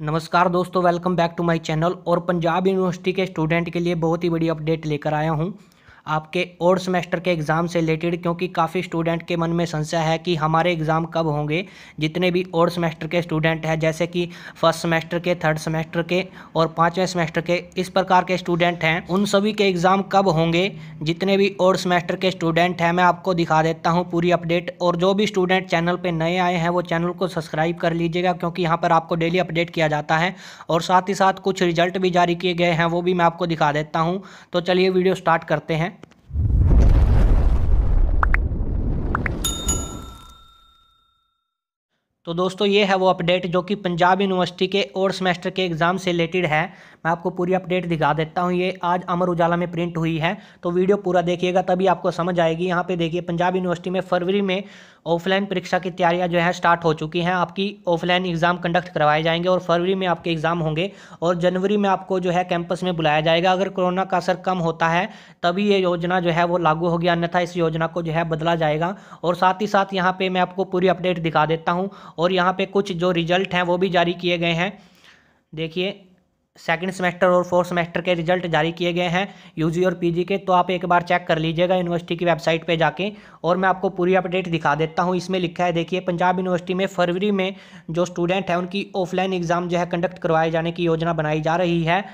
नमस्कार दोस्तों welcome back to my channel और पंजाब यूनिवर्सिटी के स्टूडेंट के लिए बहुत ही बड़ी अपडेट लेकर आया हूं आपके और सेमेस्टर के एग्ज़ाम से रिलेटेड क्योंकि काफ़ी स्टूडेंट के मन में संशय है कि हमारे एग्ज़ाम कब होंगे जितने भी और सेमेस्टर के स्टूडेंट हैं जैसे कि फर्स्ट सेमेस्टर के थर्ड सेमेस्टर के और पाँचवें सेमेस्टर के इस प्रकार के स्टूडेंट हैं उन सभी के एग्ज़ाम कब होंगे जितने भी और सेमेस्टर के स्टूडेंट हैं मैं आपको दिखा देता हूँ पूरी अपडेट और जो भी स्टूडेंट चैनल पर नए आए हैं वो चैनल को सब्सक्राइब कर लीजिएगा क्योंकि यहाँ पर आपको डेली अपडेट किया जाता है और साथ ही साथ कुछ रिजल्ट भी जारी किए गए हैं वो भी मैं आपको दिखा देता हूँ तो चलिए वीडियो स्टार्ट करते हैं तो दोस्तों ये है वो अपडेट जो कि पंजाब यूनिवर्सिटी के और सेमेस्टर के एग्ज़ाम से रिलेटेड है मैं आपको पूरी अपडेट दिखा देता हूँ ये आज अमर उजाला में प्रिंट हुई है तो वीडियो पूरा देखिएगा तभी आपको समझ आएगी यहाँ पे देखिए पंजाब यूनिवर्सिटी में फरवरी में ऑफलाइन परीक्षा की तैयारियाँ जो है स्टार्ट हो चुकी हैं आपकी ऑफलाइन एग्ज़ाम कंडक्ट करवाए जाएंगे और फरवरी में आपके एग्ज़ाम होंगे और जनवरी में आपको जो है कैंपस में बुलाया जाएगा अगर कोरोना का असर कम होता है तभी ये योजना जो है वो लागू होगी अन्यथा इस योजना को जो है बदला जाएगा और साथ ही साथ यहाँ पे मैं आपको पूरी अपडेट दिखा देता हूँ और यहाँ पे कुछ जो रिजल्ट हैं वो भी जारी किए गए हैं देखिए सेकेंड सेमेस्टर और फोर्थ सेमेस्टर के रिजल्ट जारी किए गए हैं यूजी और पीजी के तो आप एक बार चेक कर लीजिएगा यूनिवर्सिटी की वेबसाइट पे जाके और मैं आपको पूरी अपडेट दिखा देता हूँ इसमें लिखा है देखिए पंजाब यूनिवर्सिटी में फरवरी में जो स्टूडेंट हैं उनकी ऑफलाइन एग्ज़ाम जो है कंडक्ट करवाए जाने की योजना बनाई जा रही है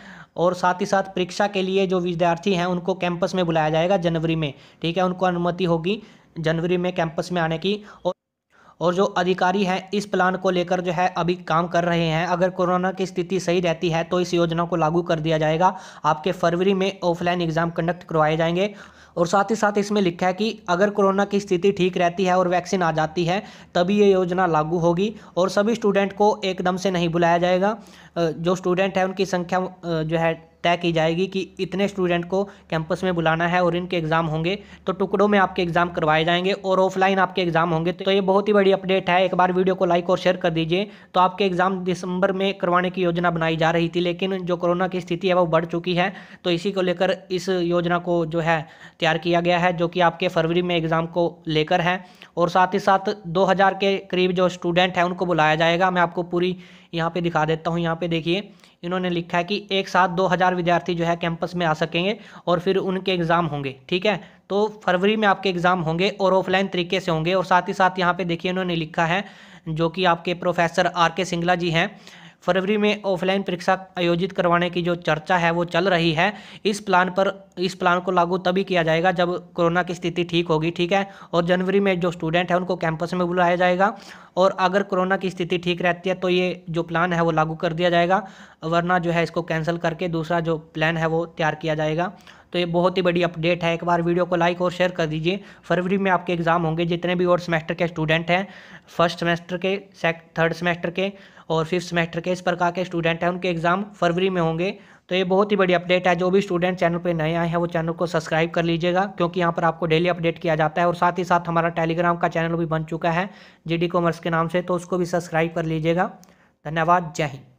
और साथ ही साथ परीक्षा के लिए जो विद्यार्थी हैं उनको कैंपस में बुलाया जाएगा जनवरी में ठीक है उनको अनुमति होगी जनवरी में कैंपस में आने की और और जो अधिकारी हैं इस प्लान को लेकर जो है अभी काम कर रहे हैं अगर कोरोना की स्थिति सही रहती है तो इस योजना को लागू कर दिया जाएगा आपके फरवरी में ऑफलाइन एग्जाम कंडक्ट करवाए जाएंगे और साथ ही साथ इसमें लिखा है कि अगर कोरोना की स्थिति ठीक रहती है और वैक्सीन आ जाती है तभी ये योजना लागू होगी और सभी स्टूडेंट को एकदम से नहीं बुलाया जाएगा जो स्टूडेंट है उनकी संख्या जो है तय की जाएगी कि इतने स्टूडेंट को कैंपस में बुलाना है और इनके एग्ज़ाम होंगे तो टुकड़ों में आपके एग्ज़ाम करवाए जाएंगे और ऑफलाइन आपके एग्ज़ाम होंगे तो ये बहुत ही बड़ी अपडेट है एक बार वीडियो को लाइक और शेयर कर दीजिए तो आपके एग्ज़ाम दिसंबर में करवाने की योजना बनाई जा रही थी लेकिन जो कोरोना की स्थिति है वो बढ़ चुकी है तो इसी को लेकर इस योजना को जो है तैयार किया गया है जो कि आपके फरवरी में एग्ज़ाम को लेकर है और साथ ही साथ दो के करीब जो स्टूडेंट हैं उनको बुलाया जाएगा मैं आपको पूरी यहाँ पे दिखा देता हूँ यहाँ पे देखिए इन्होंने लिखा है कि एक साथ दो हज़ार विद्यार्थी जो है कैंपस में आ सकेंगे और फिर उनके एग्ज़ाम होंगे ठीक है तो फरवरी में आपके एग्ज़ाम होंगे और ऑफलाइन तरीके से होंगे और साथ ही साथ यहाँ पे देखिए इन्होंने लिखा है जो कि आपके प्रोफेसर आर के सिंगला जी हैं फरवरी में ऑफलाइन परीक्षा आयोजित करवाने की जो चर्चा है वो चल रही है इस प्लान पर इस प्लान को लागू तभी किया जाएगा जब कोरोना की स्थिति ठीक होगी ठीक है और जनवरी में जो स्टूडेंट है उनको कैंपस में बुलाया जाएगा और अगर कोरोना की स्थिति ठीक रहती है तो ये जो प्लान है वो लागू कर दिया जाएगा वरना जो है इसको कैंसिल करके दूसरा जो प्लान है वो तैयार किया जाएगा तो ये बहुत ही बड़ी अपडेट है एक बार वीडियो को लाइक और शेयर कर दीजिए फरवरी में आपके एग्ज़ाम होंगे जितने भी और सेमेस्टर के स्टूडेंट हैं फर्स्ट सेमेस्टर के थर्ड सेमेस्टर के और फिफ्थ सेमेस्टर के इस प्रकार के स्टूडेंट हैं उनके एग्ज़ाम फरवरी में होंगे तो ये बहुत ही बड़ी अपडेट है जो भी स्टूडेंट चैनल पे नए आए हैं वो चैनल को सब्सक्राइब कर लीजिएगा क्योंकि यहाँ पर आपको डेली अपडेट किया जाता है और साथ ही साथ हमारा टेलीग्राम का चैनल भी बन चुका है जी कॉमर्स के नाम से तो उसको भी सब्सक्राइब कर लीजिएगा धन्यवाद जय हिंद